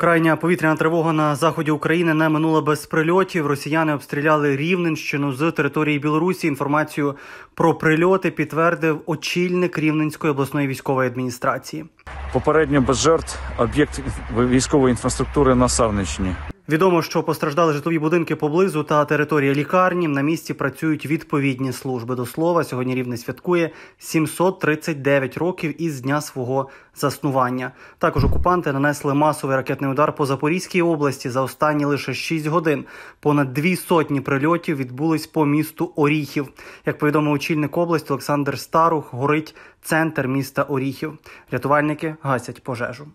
Крайня повітряна тривога на заході України не минула без прильотів. Росіяни обстріляли Рівненщину з території Білорусі. Інформацію про прильоти підтвердив очільник Рівненської обласної військової адміністрації. Попередньо без жертв об'єкт військової інфраструктури на Савничні. Відомо, що постраждали житлові будинки поблизу та територія лікарні. На місці працюють відповідні служби до слова. Сьогодні рівне святкує 739 років із дня свого заснування. Також окупанти нанесли масовий ракетний удар по Запорізькій області за останні лише 6 годин. Понад дві сотні прильотів відбулись по місту Оріхів. Як повідомив очільник області Олександр Старух, горить центр міста Оріхів. Рятувальники гасять пожежу.